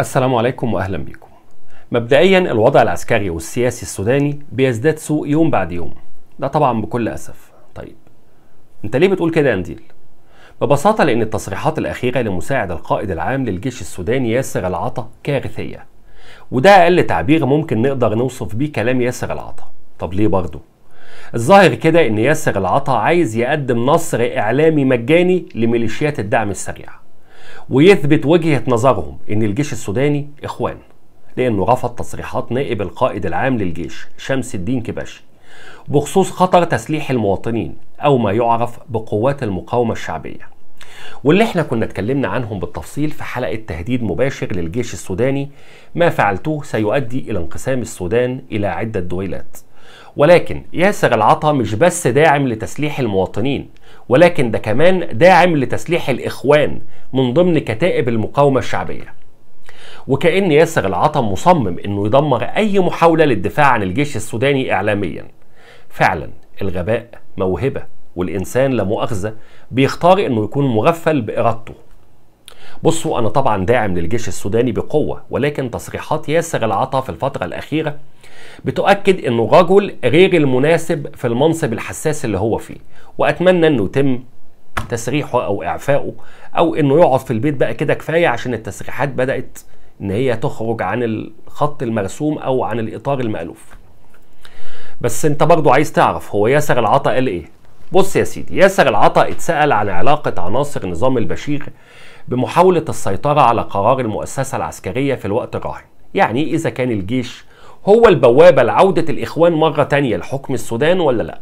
السلام عليكم واهلا بكم. مبدئيا الوضع العسكري والسياسي السوداني بيزداد سوء يوم بعد يوم. ده طبعا بكل اسف. طيب انت ليه بتقول كده يا نديل؟ ببساطة لأن التصريحات الأخيرة لمساعد القائد العام للجيش السوداني ياسر العطا كارثية وده أقل تعبير ممكن نقدر نوصف بيه كلام ياسر العطا طب ليه برضه؟ الظاهر كده إن ياسر العطا عايز يقدم نصر إعلامي مجاني لميليشيات الدعم السريع ويثبت وجهة نظرهم إن الجيش السوداني إخوان لأنه رفض تصريحات نائب القائد العام للجيش شمس الدين كباشي بخصوص خطر تسليح المواطنين أو ما يعرف بقوات المقاومة الشعبية واللي احنا كنا اتكلمنا عنهم بالتفصيل في حلقة تهديد مباشر للجيش السوداني ما فعلتوه سيؤدي إلى انقسام السودان إلى عدة دويلات ولكن ياسر العطا مش بس داعم لتسليح المواطنين ولكن ده كمان داعم لتسليح الإخوان من ضمن كتائب المقاومة الشعبية وكأن ياسر العطا مصمم أنه يدمر أي محاولة للدفاع عن الجيش السوداني إعلاميا فعلا الغباء موهبة والإنسان لا مؤاخذة بيختار أنه يكون مغفل بإرادته بصوا انا طبعا داعم للجيش السوداني بقوه ولكن تصريحات ياسر العطا في الفتره الاخيره بتؤكد انه رجل غير المناسب في المنصب الحساس اللي هو فيه واتمنى انه يتم تسريحه او اعفائه او انه يقعد في البيت بقى كده كفايه عشان التسريحات بدات ان هي تخرج عن الخط المرسوم او عن الاطار المالوف بس انت برضو عايز تعرف هو ياسر العطا قال ايه بص يا سيدي ياسر العطا اتسأل عن علاقة عناصر نظام البشير بمحاولة السيطرة على قرار المؤسسة العسكرية في الوقت الراهن يعني إذا كان الجيش هو البوابة لعودة الإخوان مرة تانية لحكم السودان ولا لأ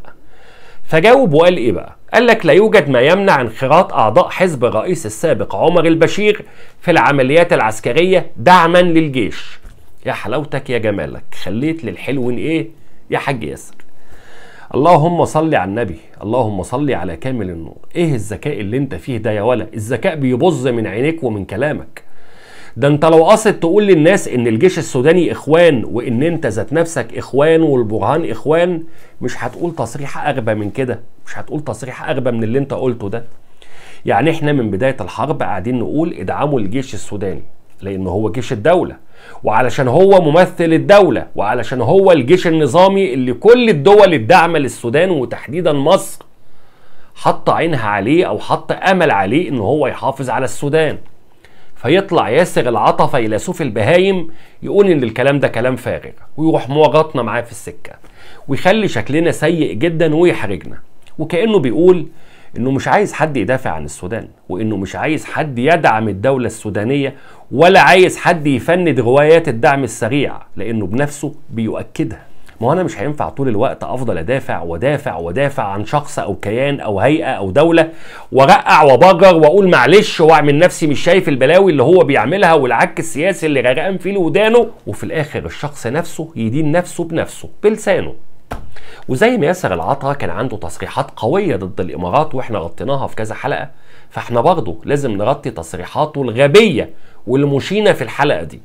فجاوب وقال إيه بقى قال لك لا يوجد ما يمنع انخراط أعضاء حزب الرئيس السابق عمر البشير في العمليات العسكرية دعما للجيش يا حلاوتك يا جمالك خليت للحلوين إيه يا حاج ياسر اللهم صل على النبي اللهم صل على كامل النور ايه الذكاء اللي انت فيه ده يا ولا الذكاء بيبظ من عينيك ومن كلامك ده انت لو قصد تقول للناس ان الجيش السوداني اخوان وان انت ذات نفسك اخوان والبرهان اخوان مش هتقول تصريح اغبى من كده مش هتقول تصريح اغبى من اللي انت قلته ده يعني احنا من بدايه الحرب قاعدين نقول ادعموا الجيش السوداني لان هو جيش الدوله وعلشان هو ممثل الدولة وعلشان هو الجيش النظامي اللي كل الدول الداعمة للسودان وتحديدا مصر حط عينها عليه او حط امل عليه ان هو يحافظ على السودان فيطلع ياسر العطا فيلسوف البهايم يقول ان الكلام ده كلام فارغ ويروح مواغطنا معاه في السكه ويخلي شكلنا سيء جدا ويحرجنا وكانه بيقول انه مش عايز حد يدافع عن السودان وانه مش عايز حد يدعم الدولة السودانية ولا عايز حد يفند غوايات الدعم السريع لانه بنفسه بيؤكدها ما هو انا مش هينفع طول الوقت افضل ادافع ودافع ودافع عن شخص او كيان او هيئه او دوله ورقع وبجر واقول معلش واعمل نفسي مش شايف البلاوي اللي هو بيعملها والعك السياسي اللي غرقان فيه لودانه وفي الاخر الشخص نفسه يدين نفسه بنفسه بلسانه وزي ما ياسر العطا كان عنده تصريحات قويه ضد الامارات واحنا غطيناها في كذا حلقه فاحنا برضه لازم نغطي تصريحاته الغبيه والمشينه في الحلقه دي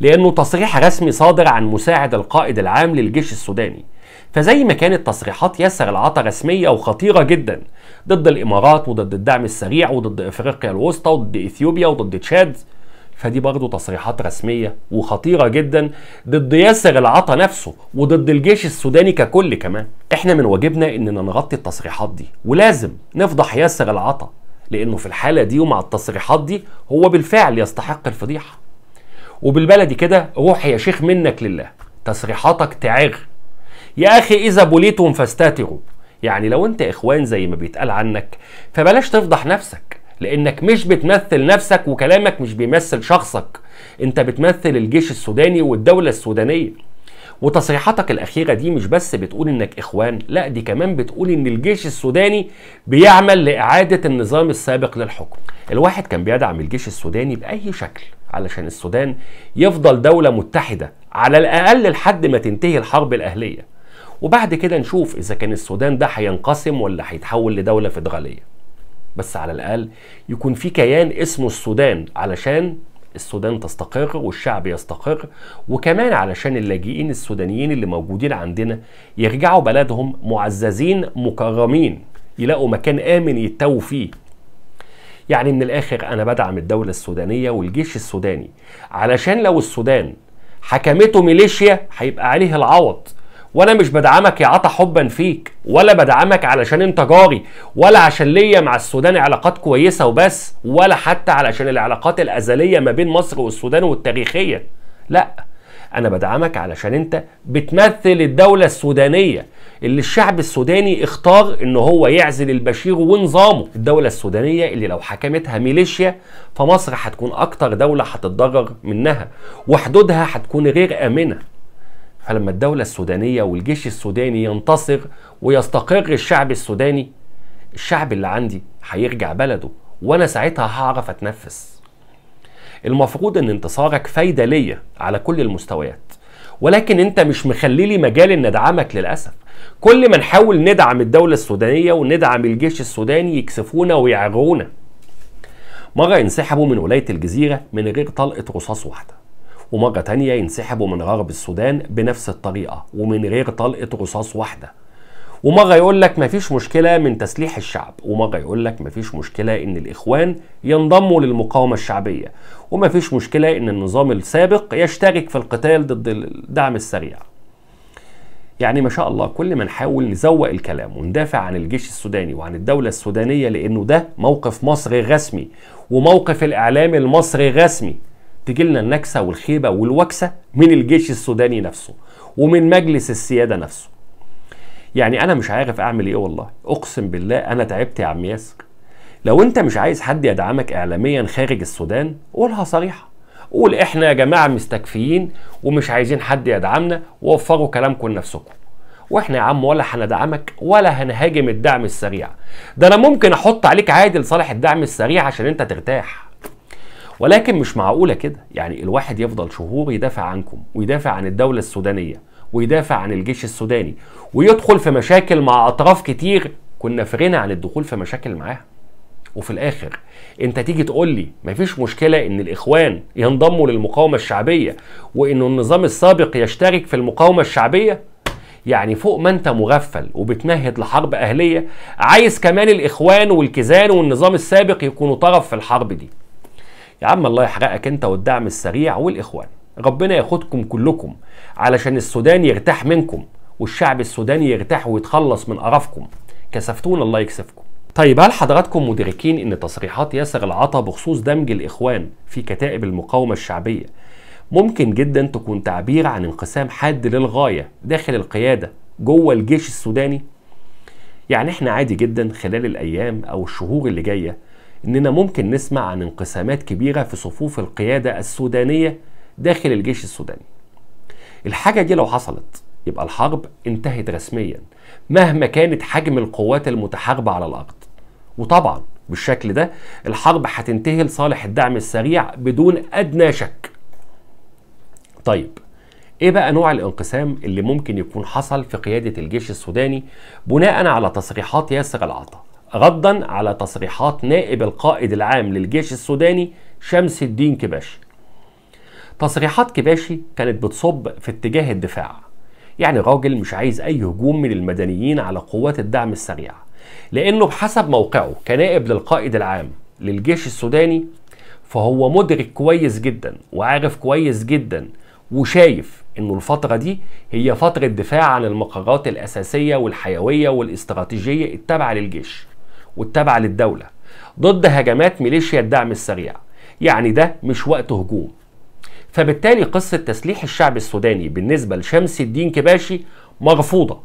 لانه تصريح رسمي صادر عن مساعد القائد العام للجيش السوداني فزي ما كانت تصريحات ياسر العطا رسميه وخطيره جدا ضد الامارات وضد الدعم السريع وضد افريقيا الوسطى وضد اثيوبيا وضد تشاد فدي برضه تصريحات رسميه وخطيره جدا ضد ياسر العطا نفسه وضد الجيش السوداني ككل كمان احنا من واجبنا اننا نغطي التصريحات دي ولازم نفضح ياسر العطا لانه في الحاله دي ومع التصريحات دي هو بالفعل يستحق الفضيحه وبالبلدي كده روح يا شيخ منك لله تصريحاتك تعغ يا اخي اذا بليتم فاستاتروا يعني لو انت اخوان زي ما بيتقال عنك فبلاش تفضح نفسك لانك مش بتمثل نفسك وكلامك مش بيمثل شخصك انت بتمثل الجيش السوداني والدولة السودانية وتصريحاتك الأخيرة دي مش بس بتقول إنك إخوان لا دي كمان بتقول إن الجيش السوداني بيعمل لإعادة النظام السابق للحكم الواحد كان بيدعم الجيش السوداني بأي شكل علشان السودان يفضل دولة متحدة على الأقل لحد ما تنتهي الحرب الأهلية وبعد كده نشوف إذا كان السودان ده هينقسم ولا هيتحول لدولة فيدرالية بس على الاقل يكون في كيان اسمه السودان علشان السودان تستقر والشعب يستقر وكمان علشان اللاجئين السودانيين اللي موجودين عندنا يرجعوا بلدهم معززين مكرمين يلاقوا مكان امن يتووا فيه يعني من الاخر انا بدعم الدوله السودانيه والجيش السوداني علشان لو السودان حكمته ميليشيا هيبقى عليه العوض وانا مش بدعمك يا عطا حبا فيك ولا بدعمك علشان انت جاري ولا عشان ليا مع السودان علاقات كويسه وبس ولا حتى علشان العلاقات الازليه ما بين مصر والسودان والتاريخيه لا انا بدعمك علشان انت بتمثل الدوله السودانيه اللي الشعب السوداني اختار ان هو يعزل البشير ونظامه الدوله السودانيه اللي لو حكمتها ميليشيا فمصر هتكون اكتر دوله هتتضرر منها وحدودها هتكون غير امنه فلما الدولة السودانية والجيش السوداني ينتصر ويستقر الشعب السوداني الشعب اللي عندي هيرجع بلده وانا ساعتها هعرف اتنفس المفروض ان انتصارك فايدة ليا على كل المستويات ولكن انت مش مخليلي مجال ان ادعمك للاسف كل ما نحاول ندعم الدولة السودانية وندعم الجيش السوداني يكسفونا ويعرونا مرة انسحبوا من ولاية الجزيرة من غير طلقة رصاص واحدة ومرة تانية ينسحبوا من غرب السودان بنفس الطريقة ومن غير طلقة رصاص واحدة ومرة يقول لك مفيش مشكلة من تسليح الشعب ومرة يقول لك مفيش مشكلة ان الاخوان ينضموا للمقاومة الشعبية ومفيش مشكلة ان النظام السابق يشترك في القتال ضد الدعم السريع يعني ما شاء الله كل ما نحاول نزوق الكلام وندافع عن الجيش السوداني وعن الدولة السودانية لأنه ده موقف مصر رسمي وموقف الإعلام المصري رسمي تجي لنا النكسه والخيبه والوكسه من الجيش السوداني نفسه ومن مجلس السياده نفسه. يعني انا مش عارف اعمل ايه والله اقسم بالله انا تعبت يا عم ياسر. لو انت مش عايز حد يدعمك اعلاميا خارج السودان قولها صريحه. قول احنا يا جماعه مستكفيين ومش عايزين حد يدعمنا ووفروا كلامكم لنفسكم. واحنا يا عم ولا هندعمك ولا هنهاجم الدعم السريع ده انا ممكن احط عليك عادل صالح الدعم السريع عشان انت ترتاح ولكن مش معقوله كده يعني الواحد يفضل شهور يدافع عنكم ويدافع عن الدوله السودانيه ويدافع عن الجيش السوداني ويدخل في مشاكل مع اطراف كتير كنا في غنى عن الدخول في مشاكل معاها وفي الاخر انت تيجي تقول لي مفيش مشكله ان الاخوان ينضموا للمقاومه الشعبيه وان النظام السابق يشترك في المقاومه الشعبيه يعني فوق ما انت مغفل وبتمهد لحرب اهليه عايز كمان الاخوان والكيزان والنظام السابق يكونوا طرف في الحرب دي يا عم الله يحرقك انت والدعم السريع والاخوان ربنا ياخدكم كلكم علشان السودان يرتاح منكم والشعب السوداني يرتاح ويتخلص من قرفكم كسفتون الله يكسفكم طيب هل حضراتكم مدركين ان تصريحات ياسر العطا بخصوص دمج الاخوان في كتائب المقاومه الشعبيه ممكن جدا تكون تعبير عن انقسام حاد للغايه داخل القياده جوه الجيش السوداني يعني احنا عادي جدا خلال الايام او الشهور اللي جايه إننا ممكن نسمع عن انقسامات كبيرة في صفوف القيادة السودانية داخل الجيش السوداني الحاجة دي لو حصلت يبقى الحرب انتهت رسميا مهما كانت حجم القوات المتحاربة على الأرض وطبعا بالشكل ده الحرب هتنتهي لصالح الدعم السريع بدون أدنى شك طيب ايه بقى نوع الانقسام اللي ممكن يكون حصل في قيادة الجيش السوداني بناء على تصريحات ياسر العطا غضا على تصريحات نائب القائد العام للجيش السوداني شمس الدين كباشي تصريحات كباشي كانت بتصب في اتجاه الدفاع يعني راجل مش عايز اي هجوم من المدنيين على قوات الدعم السريع لانه بحسب موقعه كنائب للقائد العام للجيش السوداني فهو مدرك كويس جدا وعارف كويس جدا وشايف انه الفتره دي هي فتره دفاع عن المقرات الاساسيه والحيويه والاستراتيجيه التابعه للجيش والتابعة للدولة ضد هجمات ميليشيا الدعم السريع يعني ده مش وقت هجوم فبالتالي قصة تسليح الشعب السوداني بالنسبة لشمس الدين كباشي مرفوضة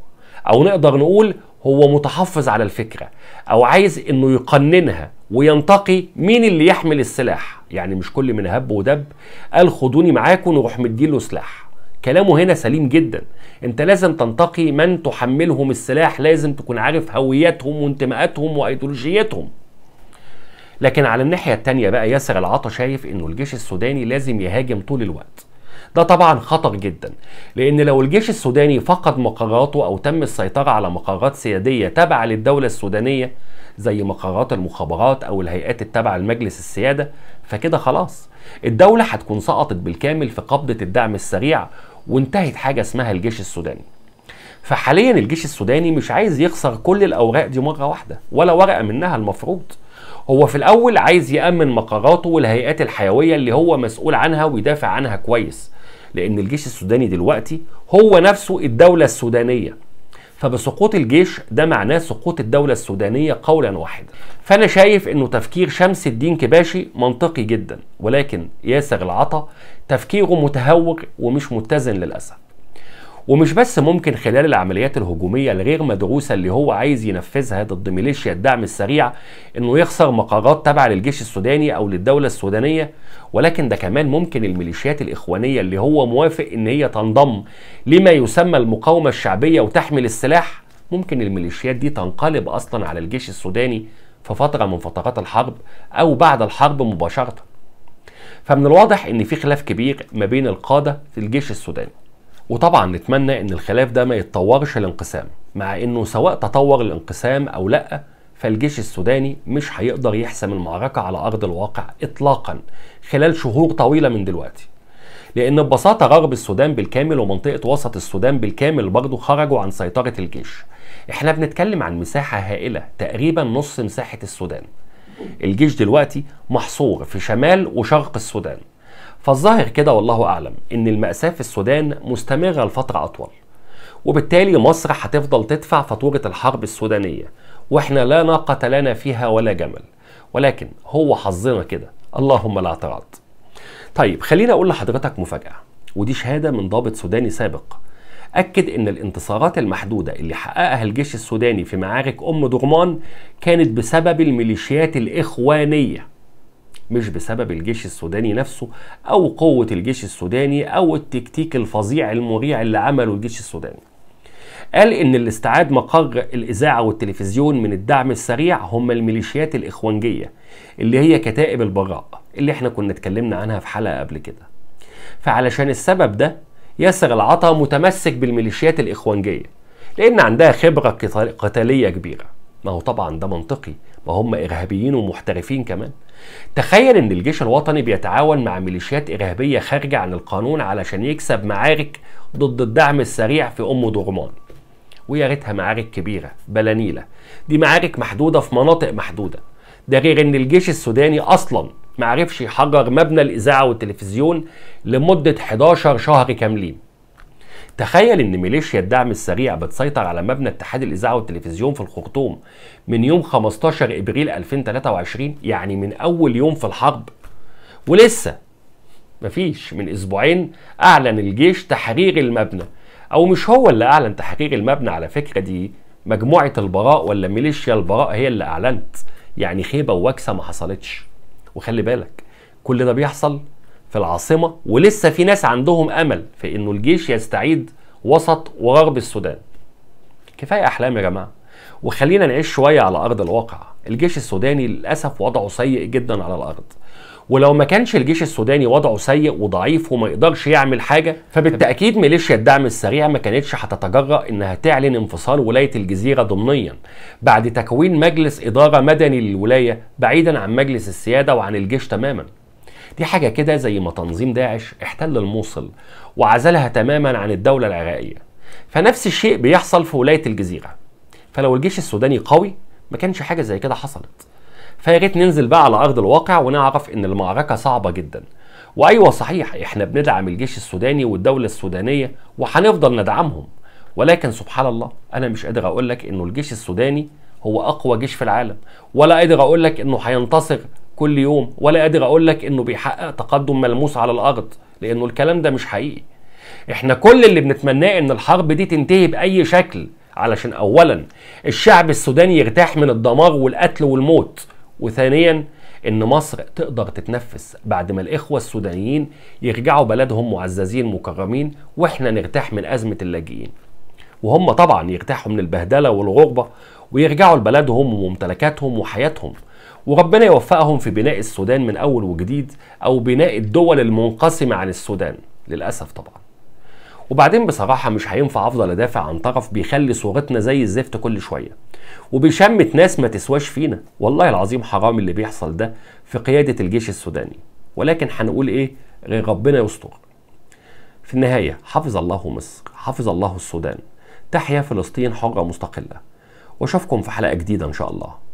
أو نقدر نقول هو متحفظ على الفكرة أو عايز إنه يقننها وينتقي مين اللي يحمل السلاح يعني مش كل من هب ودب قال خدوني معاكم ونروح مديله سلاح كلامه هنا سليم جدا انت لازم تنتقي من تحملهم السلاح لازم تكون عارف هويتهم وانتماءاتهم وايديولوجيتهم لكن على الناحيه التانيه بقى ياسر العطا شايف انه الجيش السوداني لازم يهاجم طول الوقت ده طبعا خطر جدا لان لو الجيش السوداني فقد مقراته او تم السيطره على مقرات سياديه تابعه للدوله السودانيه زي مقرات المخابرات او الهيئات التابعه لمجلس السياده فكده خلاص الدوله هتكون سقطت بالكامل في قبضه الدعم السريع وانتهت حاجه اسمها الجيش السوداني فحاليا الجيش السوداني مش عايز يخسر كل الاوراق دي مره واحده ولا ورقه منها المفروض هو في الاول عايز يامن مقراته والهيئات الحيويه اللي هو مسؤول عنها ويدافع عنها كويس لان الجيش السوداني دلوقتي هو نفسه الدوله السودانيه فبسقوط الجيش ده معناه سقوط الدولة السودانية قولا واحدا فأنا شايف أنه تفكير شمس الدين كباشي منطقي جدا ولكن ياسر العطا تفكيره متهور ومش متزن للأسف ومش بس ممكن خلال العمليات الهجوميه الغير مدروسه اللي هو عايز ينفذها ضد ميليشيا الدعم السريع انه يخسر مقرات تابعه للجيش السوداني او للدوله السودانيه ولكن ده كمان ممكن الميليشيات الاخوانيه اللي هو موافق ان هي تنضم لما يسمى المقاومه الشعبيه وتحمل السلاح ممكن الميليشيات دي تنقلب اصلا على الجيش السوداني في فتره من فترات الحرب او بعد الحرب مباشره فمن الواضح ان في خلاف كبير ما بين القاده في الجيش السوداني وطبعا نتمنى ان الخلاف ده ما يتطورش لانقسام مع انه سواء تطور الانقسام او لا فالجيش السوداني مش هيقدر يحسم المعركة على أرض الواقع إطلاقا خلال شهور طويلة من دلوقتي لأن ببساطة غرب السودان بالكامل ومنطقة وسط السودان بالكامل برضه خرجوا عن سيطرة الجيش احنا بنتكلم عن مساحة هائلة تقريبا نص مساحة السودان الجيش دلوقتي محصور في شمال وشرق السودان فالظاهر كده والله أعلم إن المأساة في السودان مستمرة لفترة أطول وبالتالي مصر هتفضل تدفع فاتورة الحرب السودانية وإحنا لا ناقة لنا فيها ولا جمل ولكن هو حظنا كده اللهم لا اعتراض طيب خليني أقول لحضرتك مفاجأة ودي شهادة من ضابط سوداني سابق أكد إن الانتصارات المحدودة اللي حققها الجيش السوداني في معارك أم درمان كانت بسبب الميليشيات الإخوانية مش بسبب الجيش السوداني نفسه او قوه الجيش السوداني او التكتيك الفظيع المريع اللي عمله الجيش السوداني قال ان اللي استعاد مقر الاذاعه والتلفزيون من الدعم السريع هم الميليشيات الاخوانجيه اللي هي كتائب البراء اللي احنا كنا اتكلمنا عنها في حلقه قبل كده فعلشان السبب ده ياسر العطا متمسك بالميليشيات الاخوانجيه لان عندها خبره قتاليه كبيره ما هو طبعا ده منطقي ما هم ارهابيين ومحترفين كمان تخيل ان الجيش الوطني بيتعاون مع ميليشيات ارهابيه خارجه عن القانون علشان يكسب معارك ضد الدعم السريع في ام درمان ويا ريتها معارك كبيره بلانيله دي معارك محدوده في مناطق محدوده ده غير ان الجيش السوداني اصلا معرفش يحجر مبنى الاذاعه والتلفزيون لمده 11 شهر كاملين تخيل ان ميليشيا الدعم السريع بتسيطر على مبنى اتحاد الاذاعه والتلفزيون في الخرطوم من يوم 15 ابريل 2023 يعني من اول يوم في الحرب ولسه مفيش من اسبوعين اعلن الجيش تحرير المبنى او مش هو اللي اعلن تحرير المبنى على فكره دي مجموعه البراء ولا ميليشيا البراء هي اللي اعلنت يعني خيبه ووكسه ما حصلتش وخلي بالك كل ده بيحصل في العاصمة ولسه في ناس عندهم أمل في إنه الجيش يستعيد وسط وغرب السودان كفاية أحلام يا جماعة وخلينا نعيش شوية على أرض الواقع الجيش السوداني للأسف وضعه سيء جدا على الأرض ولو ما كانش الجيش السوداني وضعه سيء وضعيف وما يقدرش يعمل حاجه فبالتاكيد ميليشيا الدعم السريع ما كانتش هتتجرأ انها تعلن انفصال ولايه الجزيره ضمنيا بعد تكوين مجلس اداره مدني للولايه بعيدا عن مجلس السياده وعن الجيش تماما دي حاجه كده زي ما تنظيم داعش احتل الموصل وعزلها تماما عن الدوله العراقيه فنفس الشيء بيحصل في ولايه الجزيره فلو الجيش السوداني قوي ما كانش حاجه زي كده حصلت فيا ريت ننزل بقى على ارض الواقع ونعرف ان المعركه صعبه جدا وايوه صحيح احنا بندعم الجيش السوداني والدوله السودانيه وهنفضل ندعمهم ولكن سبحان الله انا مش قادر اقول لك انه الجيش السوداني هو اقوى جيش في العالم ولا قادر اقول لك انه هينتصر كل يوم ولا قادر اقول لك انه بيحقق تقدم ملموس على الارض لانه الكلام ده مش حقيقي احنا كل اللي بنتمناه ان الحرب دي تنتهي باي شكل علشان اولا الشعب السوداني يرتاح من الدمار والقتل والموت وثانيا ان مصر تقدر تتنفس بعد ما الاخوه السودانيين يرجعوا بلدهم معززين مكرمين واحنا نرتاح من ازمه اللاجئين وهم طبعا يرتاحوا من البهدله والغربه ويرجعوا لبلدهم وممتلكاتهم وحياتهم وربنا يوفقهم في بناء السودان من أول وجديد أو بناء الدول المنقسمة عن السودان للأسف طبعا وبعدين بصراحة مش هينفع أفضل أدافع عن طرف بيخلي صورتنا زي الزفت كل شوية وبيشمت ناس ما تسواش فينا والله العظيم حرام اللي بيحصل ده في قيادة الجيش السوداني ولكن هنقول إيه غير ربنا يستر في النهاية حفظ الله مصر حفظ الله السودان تحيا فلسطين حرة مستقلة واشوفكم في حلقة جديدة إن شاء الله